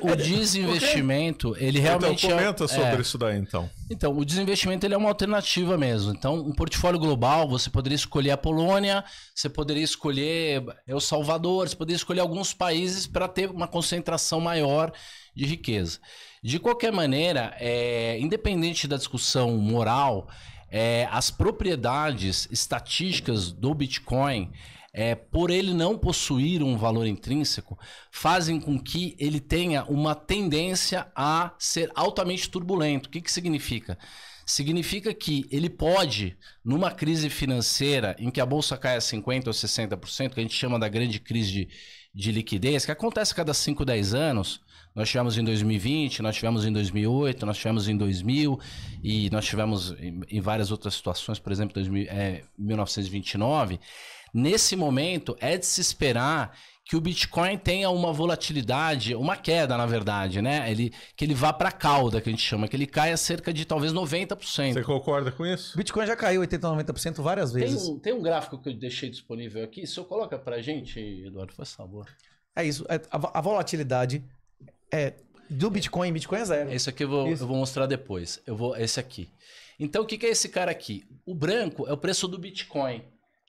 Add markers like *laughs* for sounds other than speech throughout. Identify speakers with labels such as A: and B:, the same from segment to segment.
A: O desinvestimento, okay. ele realmente. Então, é comenta é, sobre é, isso
B: daí, então. Então, o desinvestimento ele é uma alternativa mesmo. Então, um portfólio global, você poderia escolher a Polônia, você poderia escolher El é, Salvador, você poderia escolher alguns países para ter uma concentração maior de riqueza. De qualquer maneira, é, independente da discussão moral, é, as propriedades estatísticas do Bitcoin é, por ele não possuir um valor intrínseco, fazem com que ele tenha uma tendência a ser altamente turbulento. O que, que significa? Significa que ele pode, numa crise financeira em que a bolsa cai a 50% ou 60%, que a gente chama da grande crise de, de liquidez, que acontece a cada 5, 10 anos, nós tivemos em 2020, nós tivemos em 2008, nós tivemos em 2000 e nós tivemos em, várias outras situações, por exemplo, em é, 1929. Nesse momento, é de se esperar que o Bitcoin tenha uma volatilidade, uma queda, na verdade, né? Ele, que ele vá para cauda, que a gente chama, que ele caia cerca de talvez 90%. Você
A: concorda com isso? Bitcoin já caiu 80%, 90% várias vezes. Tem um,
B: tem um gráfico que eu deixei disponível aqui. Se eu coloca para gente, Eduardo, faz favor.
A: É isso. É, a, a, volatilidade
B: é do Bitcoin, Bitcoin é zero. Esse aqui eu vou, eu vou mostrar depois. Eu vou esse aqui. Então o que, que é esse cara aqui? O branco é o preço do Bitcoin.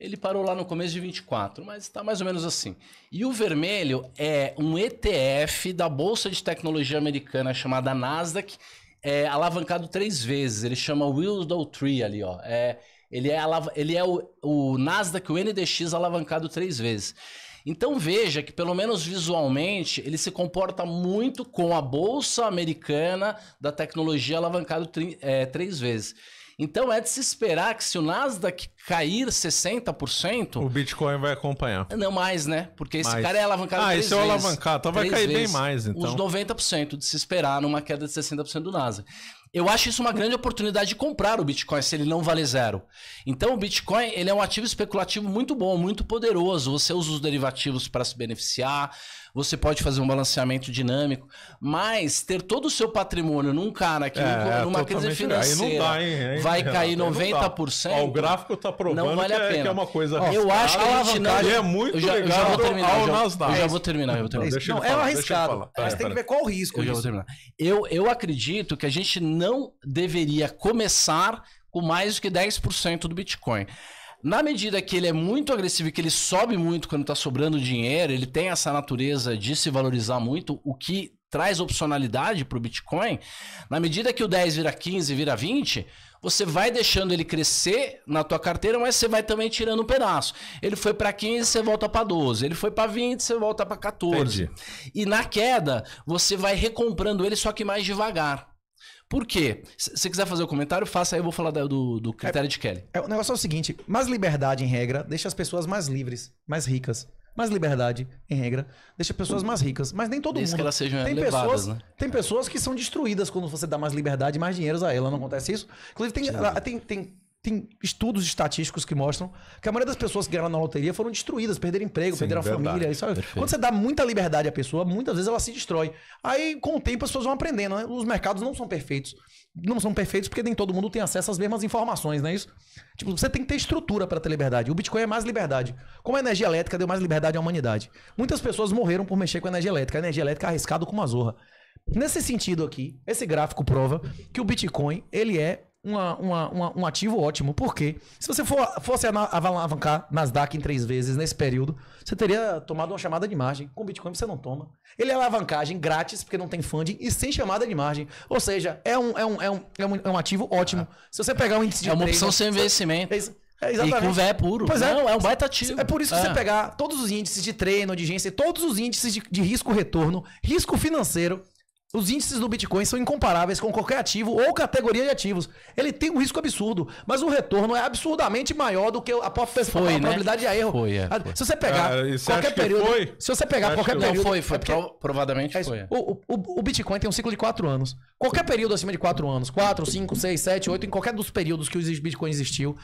B: Ele parou lá no começo de 24, mas está mais ou menos assim. E o vermelho é um ETF da Bolsa de Tecnologia Americana chamada Nasdaq, é alavancado três vezes. Ele chama Willow Tree ali, ó. É, ele é, ele é o, o Nasdaq, o NDX alavancado três vezes. Então veja que, pelo menos visualmente, ele se comporta muito com a bolsa americana da tecnologia alavancado é, três vezes. Então é de se esperar que se o Nasdaq cair 60%. O Bitcoin vai acompanhar. Não mais, né? Porque esse mais. cara é alavancado. Ah, esse é alavancado. Então vai cair vezes, bem mais. Então. Os 90% de se esperar numa queda de 60% do Nasdaq. Eu acho isso uma grande oportunidade de comprar o Bitcoin se ele não vale zero. Então o Bitcoin ele é um ativo especulativo muito bom, muito poderoso. Você usa os derivativos para se beneficiar você pode fazer um balanceamento dinâmico, mas ter todo o seu patrimônio num cara que é, é numa crise financeira dá, hein, vai cair cair 90%. Ó, o gráfico está provando não vale a pena. É, que é uma coisa. Ó, eu acho que a, gente não, é muito eu já, eu já vou terminar, Eu já vou terminar, eu vou terminar. Não, é falar, é arriscado. Mas tem que ver qual o risco. Eu já vou terminar. Eu, eu acredito que a gente não deveria começar com mais do que 10% do Bitcoin. Na medida que ele é muito agressivo e que ele sobe muito quando está sobrando dinheiro, ele tem essa natureza de se valorizar muito, o que traz opcionalidade para o Bitcoin. Na medida que o 10 vira 15, vira 20, você vai deixando ele crescer na tua carteira, mas você vai também tirando um pedaço. Ele foi para 15, você volta para 12. Ele foi para 20, você volta para 14. Entendi. E na queda, você
A: vai recomprando ele, só que mais devagar. Por quê? Se você quiser fazer o um comentário, faça aí, eu vou falar do, do critério é, de Kelly. É, é, o negócio é o seguinte: mais liberdade, em regra, deixa as pessoas mais livres, mais ricas. Mais liberdade, em regra, deixa pessoas mais ricas. Mas nem todo Desde mundo. que elas sejam tem elevadas, pessoas, né? Tem pessoas que são destruídas quando você dá mais liberdade mais dinheiro a ela. Não acontece isso? Inclusive, tem, tem, tem tem estudos estatísticos que mostram que a maioria das pessoas que ganharam na loteria foram destruídas, perderam emprego, Sim, perderam verdade, a família. Isso, é- quando você dá muita liberdade à pessoa, muitas vezes ela se destrói. Aí, com o tempo, as pessoas vão aprendendo. Né? Os mercados não são perfeitos. Não são perfeitos porque nem todo mundo tem acesso às mesmas informações, não é isso? Tipo, você tem que ter estrutura para ter liberdade. O Bitcoin é mais liberdade. Como a energia elétrica deu mais liberdade à humanidade. Muitas pessoas morreram por mexer com a energia elétrica. A energia elétrica é arriscado como a zorra. Nesse sentido aqui, esse gráfico prova que o Bitcoin ele é uma, uma, uma, um ativo ótimo. Por quê? Se você for, fosse alavancar Nasdaq em três vezes nesse período, você teria tomado uma chamada de margem. Com Bitcoin você não toma. Ele é alavancagem grátis, porque não tem funding, e sem chamada de margem. Ou seja, é um, é um, é um, é um, é ativo ótimo. Ah. Se você pegar um índice de. É uma trade, opção sem investimento. É é exatamente. E com vé puro. Pois é. Não, é um baita ativo. É por isso que é. você pegar todos os índices de treino, de agência, todos os índices de, de risco retorno, risco financeiro, os índices do Bitcoin são incomparáveis com qualquer ativo ou categoria de ativos. Ele tem um risco absurdo, mas o retorno é absurdamente maior do que a, foi, a né? probabilidade né? de erro. Foi, é, ah, foi. Se você pegar ah, você qualquer período, foi? se você pegar qualquer período, não foi, foi é porque,
B: provavelmente é foi.
A: O, o, o, Bitcoin tem um ciclo de 4 anos. Qualquer período acima de 4 anos, 4, 5, 6, 7, 8, em qualquer dos períodos que o Bitcoin existiu,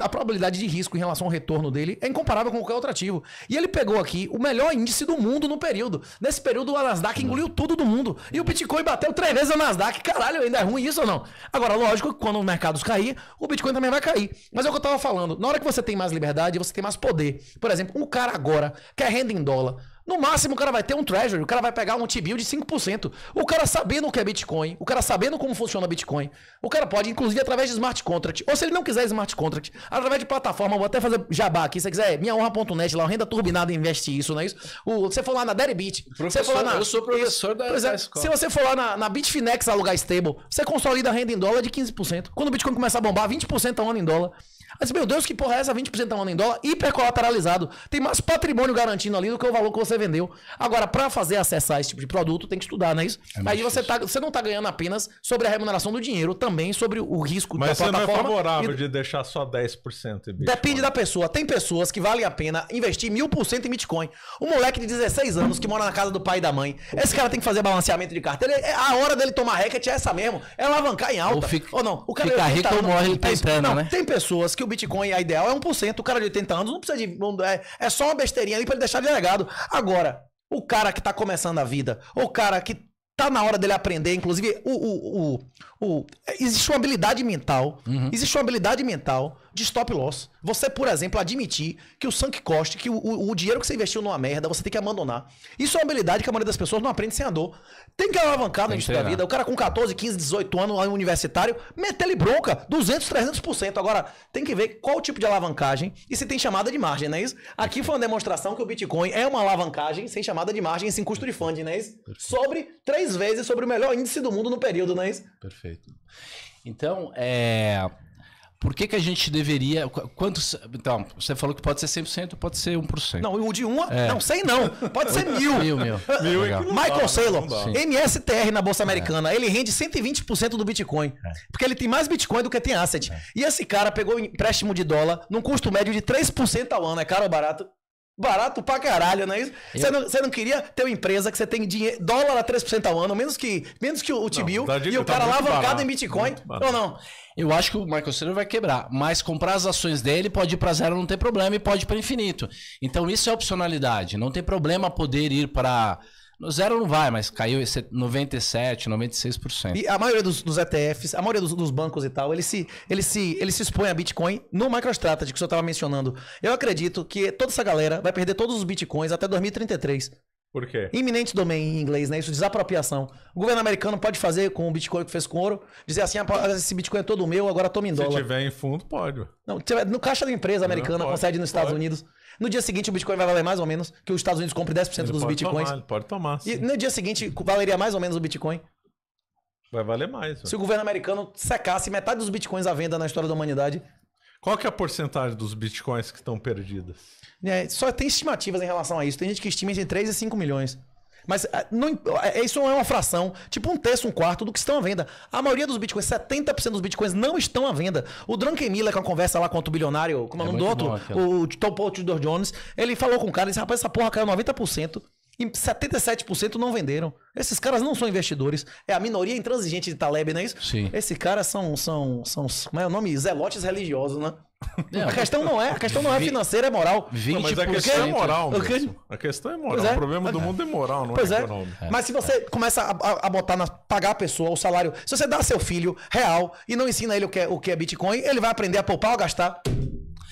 A: a probabilidade de risco em relação ao retorno dele é incomparável com qualquer outro ativo. E ele pegou aqui o melhor índice do mundo no período. Nesse período, o Nasdaq engoliu tudo do mundo. E o Bitcoin bateu três vezes o Nasdaq. Caralho, ainda é ruim isso ou não? Agora, lógico que quando os mercados cair, o Bitcoin também vai cair. Mas é o que eu tava falando. Na hora que você tem mais liberdade, você tem mais poder. Por exemplo, um cara agora quer renda em dólar. No máximo, o cara vai ter um treasury, o cara vai pegar um T-bill de 5%. O cara sabendo o que é Bitcoin, o cara sabendo como funciona Bitcoin. O cara pode, inclusive, através de smart contract, ou se ele não quiser smart contract, através de plataforma, vou até fazer jabá aqui, se você quiser, minhaonra.net, lá, renda turbinada, investe isso, não é isso? O, você for lá na Deribit, você for lá na... Eu sou professor da, da escola. Se você for lá na, na Bitfinex alugar stable, você consolida a renda em dólar de 15%. Quando o Bitcoin começar a bombar, 20% ao ano em dólar. Mas, meu Deus, que porra é essa? 20% ao ano em dólar, hipercolateralizado. Tem mais patrimônio garantindo ali do que o valor que você você vendeu. Agora, para fazer acessar esse tipo de produto, tem que estudar, não é isso? É Aí você, tá, você não está ganhando apenas sobre a remuneração do dinheiro, também sobre o risco Mas da plataforma. Mas você não é favorável e... de deixar só 10% em Bitcoin. Depende da pessoa. Tem pessoas que valem a pena investir mil por cento em Bitcoin. Um moleque de 16 anos que mora na casa do pai e da mãe. Esse cara tem que fazer balanceamento de carteira. É, a hora dele tomar racket é essa mesmo. É alavancar em alta. Ou, fica, ou não. O cara fica é rico ou morre ele é tentando, não, né? Tem pessoas que o Bitcoin, é ideal é 1%. O cara de 80 anos não precisa de... É, é só uma besteirinha ali para ele deixar de legado. Agora, agora. O cara que tá começando a vida, o cara que tá na hora dele aprender, inclusive, o, o, o, o existe uma habilidade mental, uhum. existe uma habilidade mental de stop loss. Você, por exemplo, admitir que o sunk cost, que o, o, o dinheiro que você investiu numa merda, você tem que abandonar. Isso é uma habilidade que a maioria das pessoas não aprende sem a dor. Tem que alavancar no início da vida. O cara com 14, 15, 18 anos, aí, universitário, meter-lhe bronca, 200, 300%. Agora, tem que ver qual o tipo de alavancagem e se tem chamada de margem, não é isso? Aqui foi uma demonstração que o Bitcoin é uma alavancagem sem chamada de margem, sem custo de funding, não é isso? Sobre três vezes sobre o melhor índice do mundo no período, não é isso? Perfeito. Então, é
B: por que, que a gente deveria. Quantos. Então, você falou que pode ser 100%, pode ser 1%. Não,
A: o de 1 É. Não, 100 não. Pode ser mil. Mil, mil. mil *laughs* é Michael né? Saylor, MSTR na Bolsa é. Americana, é. ele rende 120% do Bitcoin. É. Porque ele tem mais Bitcoin do que tem asset. É. E esse cara pegou empréstimo de dólar num custo médio de 3% ao ano. É caro ou barato? Barato pra caralho, não é isso? Você, eu... não, não queria ter uma empresa que você tem dinheiro, dólar a 3% ao ano, menos que, menos que o, o Tibio, e o tá cara alavancado barato, em Bitcoin. Ou não? Eu acho que o
B: Michael Saylor vai quebrar, mas comprar as ações dele pode ir para zero, não tem problema, e pode ir para infinito. Então isso é opcionalidade. Não tem problema poder ir para Zero não vai, mas caiu 97, 96%. E
A: a maioria dos, dos ETFs, a maioria dos, dos, bancos e tal, ele se, ele, se, ele se expõe a Bitcoin no MicroStrategy, que o senhor estava mencionando. Eu acredito que toda essa galera vai perder todos os Bitcoins até 2033. Por quê? Iminente domain em inglês, né? Isso desapropriação. O governo americano pode fazer com o Bitcoin que fez com ouro, dizer assim, ah, esse Bitcoin é todo meu, agora toma em dólar. Se tiver em fundo, pode. Não, no caixa da empresa americana, com sede nos Estados pode. Unidos. No dia seguinte, o Bitcoin vai valer mais ou menos que os Estados Unidos compre 10% ele dos Bitcoins. Tomar, pode tomar. Sim. E no dia seguinte, valeria mais ou menos o Bitcoin. Vai valer mais. Mano. Se o governo americano secasse metade dos Bitcoins à venda na história da humanidade, qual que é a porcentagem dos bitcoins que estão perdidas? É, só tem estimativas em relação a isso. Tem gente que estima entre 3 e 5 milhões. Mas é, não, é, é, isso não é uma fração, tipo um terço, um quarto do que estão à venda. A maioria dos bitcoins, 70% dos bitcoins não estão à venda. O Drunken Miller, que é uma conversa lá com o bilionário, como é o nome do outro, o Paul Tudor Jones, ele falou com o cara, ele disse, rapaz, essa porra caiu 90%. E 77% não venderam. Esses caras não são investidores. É a minoria intransigente de Taleb, não é isso? Sim. Esses caras são, são, são, como é o nome? Zelotes religiosos, né? Não, é, a questão não é, a questão não é financeira, é moral. 20%. Não, mas a questão é moral, mesmo. A questão é moral. É. O problema do é. mundo é moral, não é pois é, econômico. É. Mas se você começa a, a botar na, pagar a pessoa o salário, se você dá seu filho real e não ensina ele o que é, o que é Bitcoin, ele vai aprender a poupar ou gastar.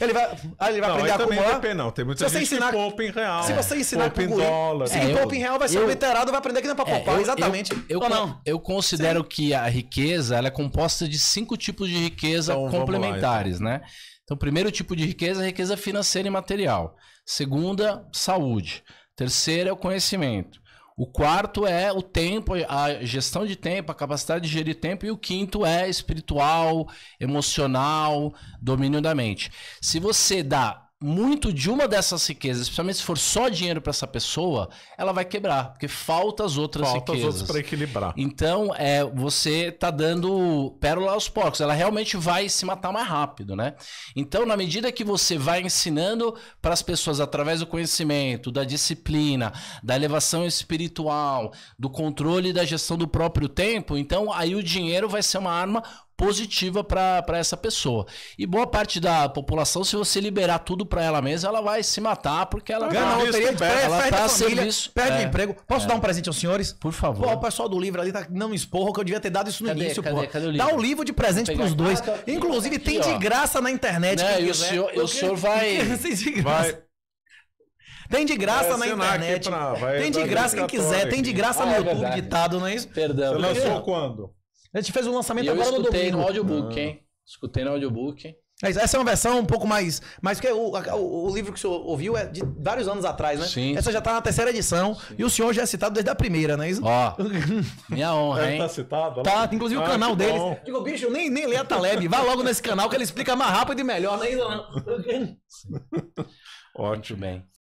A: Ele vai, ah, ele vai não, aprender a acumular. Não, não, tem muita se gente ensinar, que poupa em real. Se você ensinar poupa pro guri, dólar, se é, ele poupa em real, vai ser eu, obliterado, vai aprender que não é pra é, eu, exatamente.
B: Eu, eu, não? eu considero Sim. que a riqueza ela é composta de cinco tipos de riqueza então, complementares, lá, então. né? Então, primeiro tipo de riqueza é riqueza financeira e material. Segunda, saúde. Terceira é o conhecimento. O quarto é o tempo, a gestão de tempo, a capacidade de gerir tempo. E o quinto é espiritual, emocional, domínio da mente. Se você dá muito de uma dessas riquezas, especialmente se for só dinheiro para essa pessoa, ela vai quebrar, porque falta as outras falta riquezas. Falta as outras para equilibrar. Então, é, você tá dando pérola aos porcos, ela realmente vai se matar mais rápido, né? Então, na medida que você vai ensinando para as pessoas através do conhecimento, da disciplina, da elevação espiritual, do controle e da gestão do próprio tempo, então aí o dinheiro vai ser uma arma positiva para essa pessoa. E boa parte da população, se você liberar tudo para ela mesma, ela vai se matar porque ela ganha uma loteria, perde, ela perde tá a família, serviço, perde é, o emprego. Posso é. dar um
A: presente aos senhores? Por favor. Pô, o pessoal do livro ali tá não esporro que eu devia ter dado isso no cadê, início, cadê, cadê o livro? Dá o um livro de presente para os dois. Ah, tá. Inclusive aqui, tem ó. de graça na internet. Né, e o senhor, porque, senhor vai *laughs* *laughs* assim. Vai tem de graça na internet. Pra, tem de graça quem quiser. Tem de graça ah, no é YouTube ditado, não é isso? Perdão. Você lançou quando? A gente fez um lançamento e agora no domingo. Escutei no audiobook, ah. hein? Escutei no audiobook. É essa é uma versão um pouco mais. Mas que o, o, o, livro que o senhor ouviu é de vários anos atrás, né? Sim. Essa já tá na terceira edição Sim. e o senhor já é citado desde a primeira, não é isso? Ó. *laughs* Minha honra, hein? Ele tá citado? Tá, inclusive ah, o canal deles. Digo, bicho, nem, nem lê a Taleb. Vá logo nesse canal que ele explica mais rápido e melhor, não é isso? Não? *laughs* Ótimo. bem.